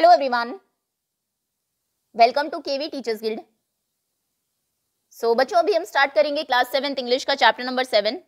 Hello everyone welcome to KV teachers guild so बच्चों अभी हम स्टार्ट करेंगे क्लास सेवेंथ इंग्लिश का चैप्टर नंबर सेवन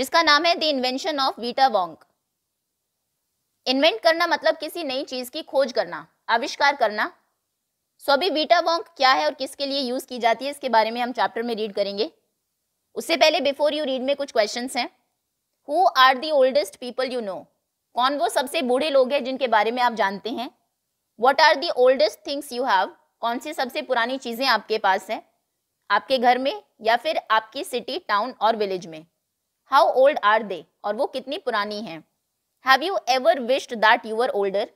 जिसका नाम है the invention of Vita Wonk invent करना मतलब किसी नई चीज की खोज करना आविष्कार करना सो अभी वीटा वॉन्ग क्या है और किसके लिए यूज की जाती है इसके बारे में हम चैप्टर में रीड करेंगे उससे पहले बिफोर यू रीड में कुछ क्वेश्चन हैं who are the oldest people you know कौन वो सबसे बूढ़े लोग हैं जिनके बारे में आप जानते हैं what are the oldest things you have कौन सी सबसे पुरानी चीज़ें आपके पास है आपके घर में या फिर आपकी सिटी टाउन और विलेज में हाउ ओल्ड आर दे और वो कितनी पुरानी हैं have you ever wished that you are older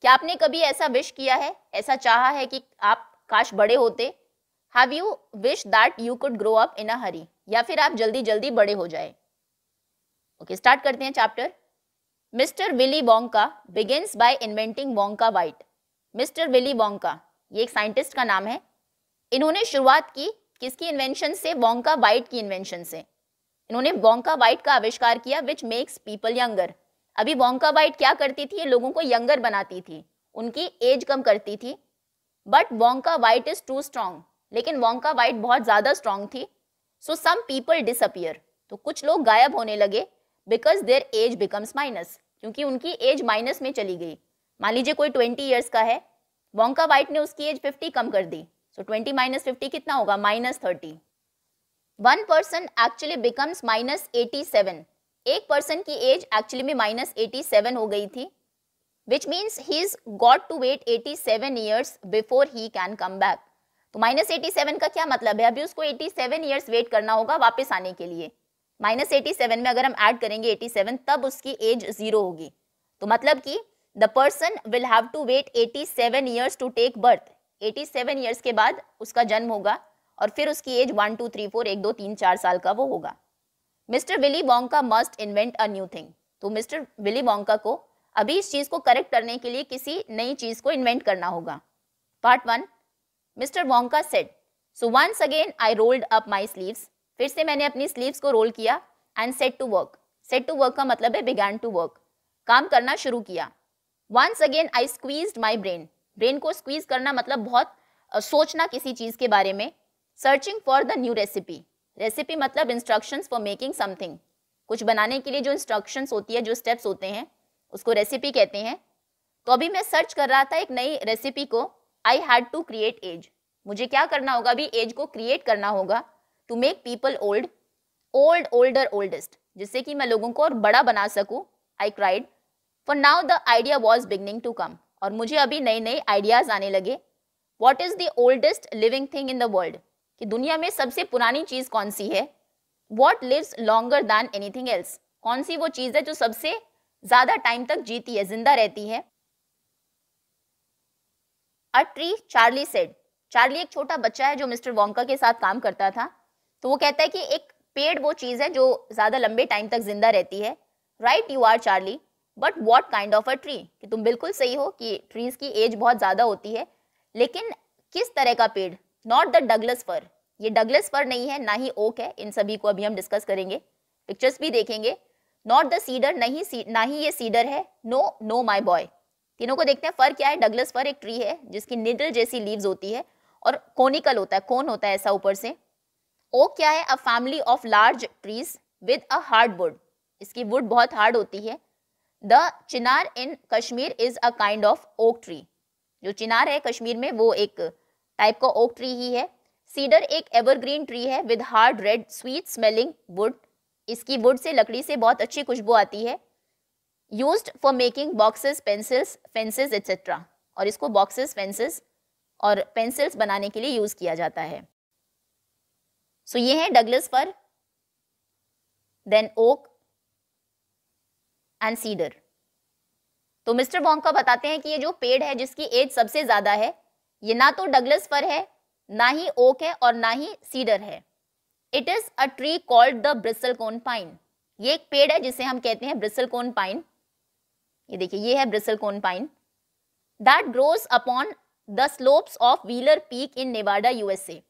क्या आपने कभी ऐसा विश किया है ऐसा चाहा है कि आप काश बड़े होते have you wish that you could grow up in a hurry या फिर आप जल्दी जल्दी बड़े हो जाए ओके okay, स्टार्ट करते हैं chapter Mister Willy Wonka begins by inventing Wonka Vite Mister Willy Wonka ये एक साइंटिस्ट का नाम है इन्होंने शुरुआत की किसकी इन्वेंशन से वोंका वाइट की इन्वेंशन से इन्होंने वोंका वाइट का आविष्कार किया विच मेक्स पीपल यंगर अभी वोंका वाइट क्या करती थी ये लोगों को यंगर बनाती थी उनकी एज कम करती थी but Wonka Vite is too strong लेकिन वोंका वाइट बहुत ज़्यादा स्ट्रांग थी सो सम पीपल डिसअपियर तो कुछ लोग गायब होने लगे because their age becomes minus क्योंकि उनकी एज माइनस में चली गई मान लीजिए कोई ट्वेंटी ईयर्स का है वोंका वाइट ने उसकी एज फिफ्टी कम कर दी सो ट्वेंटी माइनस फिफ्टी कितना होगा minus thirty one person actually becomes minus eighty seven एक पर्सन की एज एक्चुअली में माइनस एटी सेवन हो गई थी which means he is got to wait eighty seven years before he can come back तो minus eighty seven का क्या मतलब है अभी उसको एटी सेवन ईयर्स वेट करना होगा वापस आने के लिए माइनस एटी सेवन में अगर हम ऐड करेंगे एटी सेवन तब उसकी एज जीरो होगी तो मतलब कि the person will have to wait eighty seven years to take birth eighty seven years के बाद उसका जन्म होगा और फिर उसकी age one two three four एक दो तीन चार साल का वो होगा Mister Willy Wonka must invent a new thing तो मिस्टर विली वोंका को अभी इस चीज़ को करेक्ट करने के लिए किसी नई चीज़ को इन्वेंट करना होगा part one Mister Wonka set so once again I rolled up my sleeves फिर से मैंने अपनी स्लीव्स को रोल किया and set to work set to work का मतलब है बिगैन टू वर्क काम करना शुरू किया once again I squeeze my brain brain को स्क्वीज करना मतलब बहुत सोचना किसी चीज़ के बारे में searching for the new recipe recipe मतलब इंस्ट्रक्शंस फॉर मेकिंग समथिंग कुछ बनाने के लिए जो इंस्ट्रक्शंस होती है जो स्टेप्स होते हैं उसको रेसिपी कहते हैं तो अभी मैं सर्च कर रहा था एक नई रेसिपी को I had to create as मुझे क्या करना होगा अभी एज को क्रिएट करना होगा to make people old old older oldest जिससे कि मैं लोगों को और बड़ा बना सकूं I cried for now the idea was beginning to come और मुझे अभी नए नए आइडियाज आने लगे what is the oldest living thing in the world कि दुनिया में सबसे पुरानी चीज कौन सी है what lives longer than anything else कौन सी वो चीज है जो सबसे ज्यादा टाइम तक जीती है जिंदा रहती है a tree Charlie said Charlie एक छोटा बच्चा है जो मिस्टर वोंका के साथ काम करता था तो वो कहता है कि एक पेड़ वो चीज़ है जो ज़्यादा लंबे टाइम तक जिंदा रहती है right you are Charlie but what kind of a tree कि तुम बिल्कुल सही हो कि ट्रीज़ की एज बहुत ज़्यादा होती है लेकिन किस तरह का पेड़ नॉट द डगलस फर ये डगलस फर नहीं है ना ही ओक है इन सभी को अभी हम डिस्कस करेंगे पिक्चर्स भी देखेंगे नॉट द सीडर नहीं सी, ना ही ये सीडर है नो नो माई बॉय तीनों को देखते हैं फर क्या है डगलस फर एक ट्री है जिसकी निडल जैसी लीव्स होती है और कोनिकल होता है कोन होता है ऐसा ऊपर से ओक क्या है a family of large trees with a hard wood इसकी वुड बहुत हार्ड होती है the chinar in Kashmir is a kind of oak tree जो चिनार है कश्मीर में वो एक टाइप का ओक ट्री ही है सीडर एक एवरग्रीन ट्री है with hard red sweet smelling wood इसकी वुड से लकड़ी से बहुत अच्छी खुशबू आती है use for making boxes pencils fences etcetera और इसको बॉक्सेस फेंसेस और पेंसिल्स बनाने के लिए यूज़ किया जाता है सो ये है Douglas fir then oak and cedar तो मिस्टर बॉन्का बताते हैं कि ये जो पेड़ है जिसकी एज सबसे ज्यादा है ये ना तो डगलस फर है ना ही ओक है और ना ही सीडर है it is a tree called the bristlecone pine ये एक पेड़ है जिसे हम कहते हैं ब्रिस्टल कोन पाइन ये देखिए ये है bristlecone pine that grows upon the slopes of Wheeler Peak in Nevada USA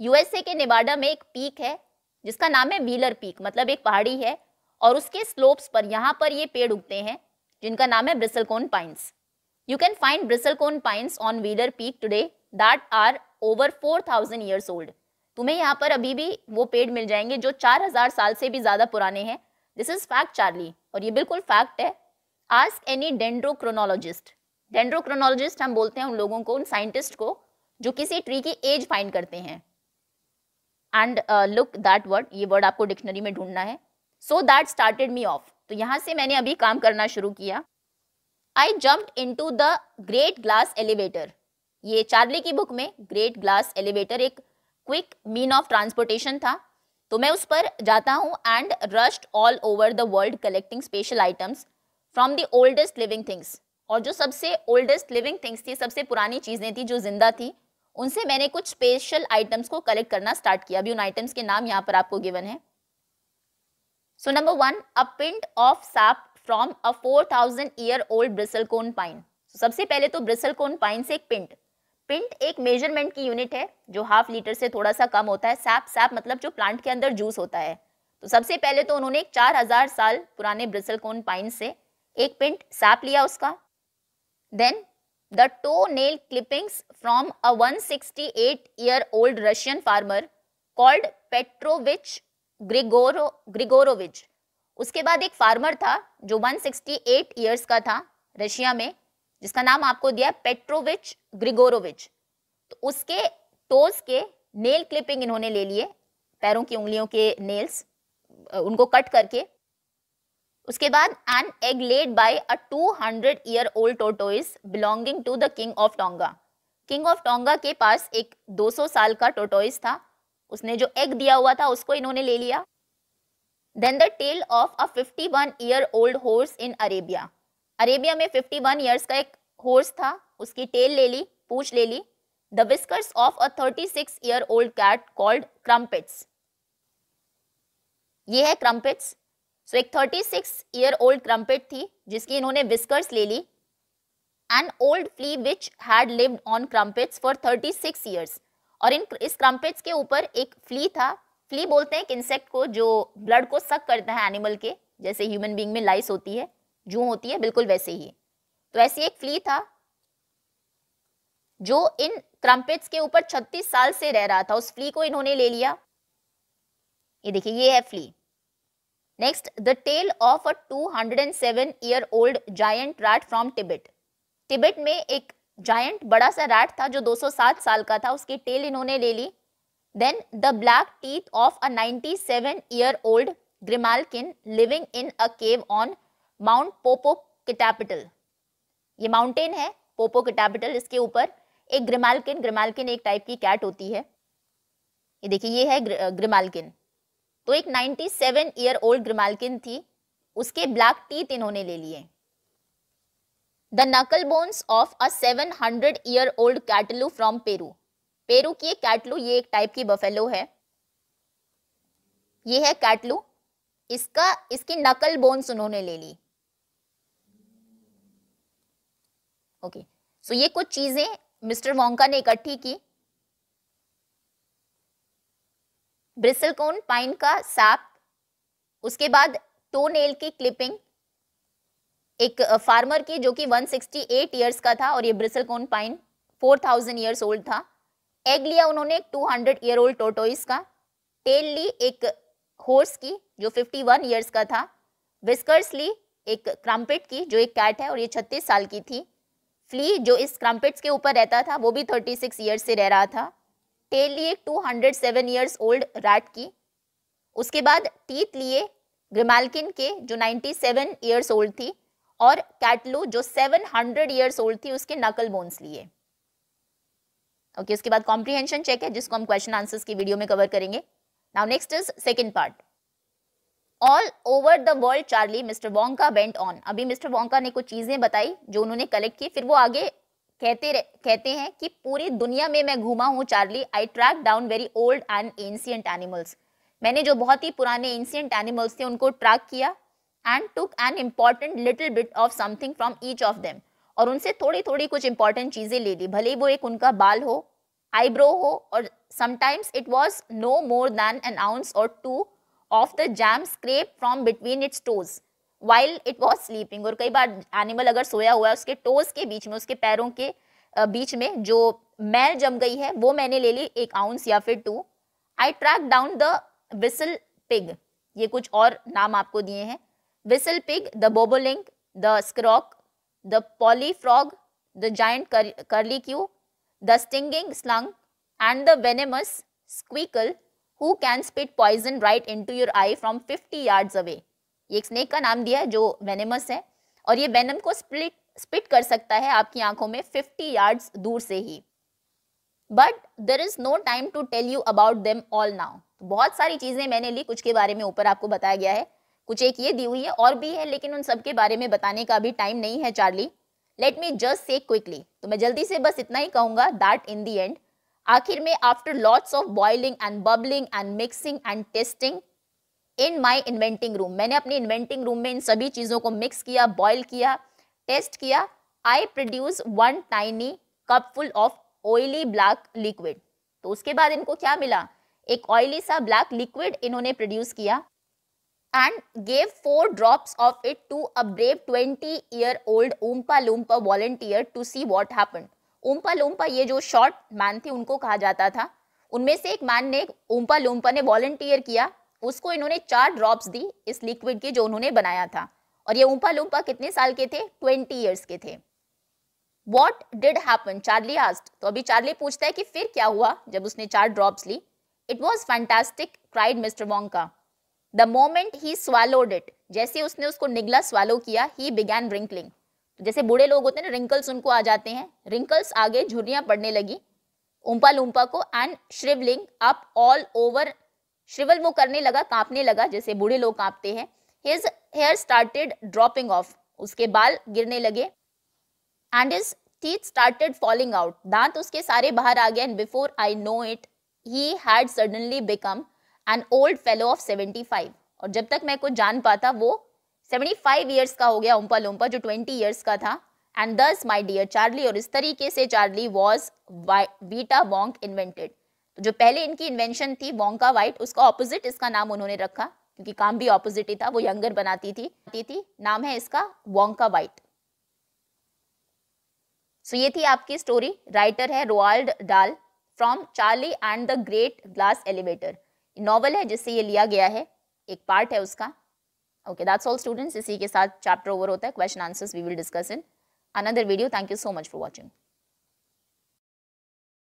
USA के निवाडा में एक पीक है जिसका नाम है व्हीलर पीक मतलब एक पहाड़ी है और उसके स्लोप्स पर यहाँ पर ये पेड़ उगते हैं जिनका नाम है bristlecone pines you can find bristlecone pines on Wheeler Peak today that are over four thousand years old तुम्हें यहाँ पर अभी भी वो पेड़ मिल जाएंगे जो चार हजार साल से भी ज़्यादा पुराने हैं दिस इज़ फैक्ट चार्ली और ये बिल्कुल फैक्ट है आस्क एनी डेंड्रोक्रोनोलॉजिस्ट डेंड्रोक्रोनोलॉजिस्ट हम बोलते हैं उन लोगों को उन साइंटिस्ट को जो किसी ट्री की एज फाइंड करते हैं एंड लुक दैट वर्ड ये वर्ड आपको डिक्शनरी में ढूंढना है so that started me off तो यहाँ से मैंने अभी काम करना शुरू किया I in to the great glass elevator ये चार्ली की बुक में ग्रेट ग्लास एलिवेटर एक क्विक मीन ऑफ ट्रांसपोर्टेशन था तो मैं उस पर जाता हूँ and rushed all over the world collecting special items from the oldest living things और जो सबसे ओल्डेस्ट लिविंग थिंग्स थी सबसे पुरानी चीज़ें थी जो जिंदा थी उनसे मैंने कुछ स्पेशल आइटम्स को कलेक्ट करना स्टार्ट किया अभी उन आइटम्स के नाम यहाँ पर आपको गिवन है so number one a pint of sap from a four thousand year old bristlecone pine सबसे पहले तो ब्रिसलकोन पाइन से एक पिंट पिंट एक मेजरमेंट की यूनिट है जो हाफ लीटर से थोड़ा सा कम होता है साप साप मतलब जो प्लांट के अंदर जूस होता है तो सबसे पहले तो उन्होंने एक चार हजार साल पुराने ब्रिसलकोन पाइन से एक पिंट साप लिया उसका then the two nail clippings from a 168 year old Russian farmer called Petrovich Grigoro, Grigorovich. उसके बाद एक फार्मर था जो 168 इयर्स का था रशिया में जिसका नाम आपको दिया पेट्रोविच ग्रिगोरोविच तो उसके टोज के नेल क्लिपिंग इन्होंने ले लिए पैरों की उंगलियों के नेल्स उनको कट करके उसके बाद an egg laid by a 200 year old tortoise belonging to the king of Tonga king of Tonga के पास एक 200 साल का टोटोइस था उसने जो एग दिया हुआ था उसको इन्होंने ले लिया then the tail of a 51 year old horse in Arabia Arabia में 51 ईयर्स का एक हॉर्स था उसकी टेल ले ली पूछ ले ली the whiskers of a 36 year old cat called Crumpets ये है क्रम्पिट्स सो so, एक 36 ईयर ओल्ड क्रम्पेट थी जिसकी इन्होंने विस्कर्स ले ली an old flea which had lived on crumpets for 36 six years और इन इस क्रम्पेट्स के ऊपर एक फ्ली था फ्ली बोलते हैं एक इंसेक्ट को जो ब्लड को सक करता है एनिमल के जैसे ह्यूमन बींग में लाइस होती है जू होती है बिल्कुल वैसे ही तो ऐसी एक फ्ली था जो इन क्रम्पेट्स के ऊपर 36 साल से रह रहा था उस फ्ली को इन्होंने ले लिया ये देखिए ये है flea Next, the tale of a 207 year old giant rat from Tibet Tibet में एक जायंट बड़ा सा रैट था जो 207 साल का था उसकी टेल इन्होंने ले ली then the black teeth of a 97 year old grimalkin living in a cave on Mount Popocatepetl ये माउंटेन है पोपो कैपिटल इसके ऊपर एक ग्रिमालकिन ग्रिमालकिन एक टाइप की कैट होती है ये देखिए ये है ग्र, ग्रिमालकिन तो एक 97 ईयर ओल्ड ग्रिमालकिन थी उसके ब्लैक टीथ इन्होंने ले लिए the knuckle bones of a 700 year old catalou from Peru Peru की एक कैटलू ये एक टाइप की बफेलो है ये है कैटलू इसका इसकी नकल बोन्स उन्होंने ले ली ओके okay. सो so ये कुछ चीजें मिस्टर वोंका ने इकट्ठी की ब्रिसल कोन पाइन का सैप उसके बाद टोनेल की क्लिपिंग एक फार्मर की जो कि 168 ईयर्स का था और ये bristlecone pine 4000 years old था एग लिया उन्होंने टू 200 ईयर ओल्ड टोटोइस का टेल ली एक हॉर्स की जो 51 ईयर्स का था विस्कर्स ली एक क्रम्पिट की जो एक कैट है और ये 36 साल की थी फ्ली जो इस क्रम्पिट्स के ऊपर रहता था वो भी 36 ईयर्स से रह रहा था टेल लिए 207 hundred seven years old rat की उसके बाद टीथ लिए ग्रिमालकिन के जो 97 सेवन ईयर्स ओल्ड थी और कैटलू जो 700 हंड्रेड ईयर्स ओल्ड थी उसके नकल बोन्स लिए ओके okay, उसके बाद कॉम्प्रीहेंशन चेक है जिसको हम क्वेश्चन आंसर्स की वीडियो में कवर करेंगे now next is second part all over the world Charlie Mister Wonka bent on अभी मिस्टर वोंका ने कुछ चीजें बताई जो उन्होंने कलेक्ट की फिर वो आगे कहते रह, कहते हैं कि पूरी दुनिया में मैं घूमा हूँ Charlie I track down very old and ancient animals मैंने जो बहुत ही पुराने एंशियंट एनिमल्स थे उनको ट्रैक किया and took an important little bit of something from each of them और उनसे थोड़ी थोड़ी कुछ इंपॉर्टेंट चीज़ें ले ली भले ही वो एक उनका बाल हो आईब्रो हो और sometimes it was no more than an ounce or two of the jam scrape from between its toes while it was sleeping और कई बार एनिमल अगर सोया हुआ है उसके टोज के बीच में उसके पैरों के बीच में जो मैल जम गई है वो मैंने ले ली एक आउंस या फिर two I track down the whistle pig ये कुछ और नाम आपको दिए हैं whistle pig the bobolink the skrock the polly frog the giant curlicue the stinging slug and the venomous squerkle who can spit poison right into your eye from fifty yards away ये एक snake का नाम दिया है जो venomous है और ये वेनम को स्प्लिट स्पिट कर सकता है आपकी आंखों में 50 यार्ड्स दूर से ही but there is no time to tell you about them all now बहुत सारी चीज़ें मैंने ली कुछ के बारे में ऊपर आपको बताया गया है कुछ एक ये दी हुई है और भी है लेकिन उन सब के बारे में बताने का अभी टाइम नहीं है Charlie let me just say quickly तो मैं जल्दी से बस इतना ही कहूंगा दैट इन दी एंड आखिर में after lots of boiling and bubbling and mixing and testing in my inventing room मैंने अपने इन्वेंटिंग रूम में इन सभी चीज़ों को मिक्स किया बॉयल किया टेस्ट किया I produce one tiny cup full of oily black liquid तो उसके बाद इनको क्या मिला एक ऑयली सा ब्लैक लिक्विड इन्होंने प्रोड्यूस किया and gave four drops of it to a brave twenty year old Oompa Loompa volunteer to see what happen Oompa Loompa ये जो शॉर्ट मैन थे उनको कहा जाता था उनमें से एक मैन ने ओम्पा लूम्पा ने वॉलेंटियर किया उसको इन्होंने चार ड्रॉप्स दी इस लिक्विड के जो उन्होंने बनाया था और ये ऊपा लूपा कितने साल के थे ट्वेंटी ईयर्स के थे what did happen Charlie asked तो अभी चार्ली पूछता है कि फिर क्या हुआ जब उसने चार ड्रॉप्स ली it was fantastic cried Mister Wonka the moment he swallowed it जैसे उसने उसको निगला स्वालो किया ही बिगैन रिंकलिंग जैसे बूढ़े लोग होते हैं ना रिंकल्स उनको आ जाते हैं रिंकल्स आगे झुरियां पड़ने लगी उम्पा लुम्पा को and shrivelling up all over shrivel वो करने लगा कांपने लगा जैसे बूढ़े लोग कांपते हैं his hair started dropping off उसके बाल गिरने लगे and his teeth started falling out दांत उसके सारे बाहर आ गए and before I know it he had suddenly become an old fellow of seventy five और जब तक मैं कुछ जान पाता वो सेवेंटी फाइव ईयर्स का हो गया उम्पा लोम्पा जो ट्वेंटी ईयर्स का था एंड दस माई डियर चार्ली और इस तरीके से Charlie was Vita Wonk invented जो पहले इनकी इन्वेंशन थी वोंका वाइट उसका ऑपोजिट इसका नाम उन्होंने रखा क्योंकि काम भी ऑपोजिट ही था वो यंगर बनाती थी बनाती थी नाम है इसका वोंका वाइट सो ये थी आपकी स्टोरी राइटर है रोआल्ड डाल फ्रॉम Charlie and the great glass elevator novel है जिससे ये लिया गया है एक पार्ट है उसका ओके दैट्स ऑल स्टूडेंट्स इसी के साथ चैप्टर ओवर होता है question answers we will discuss in another video thank you so much for watching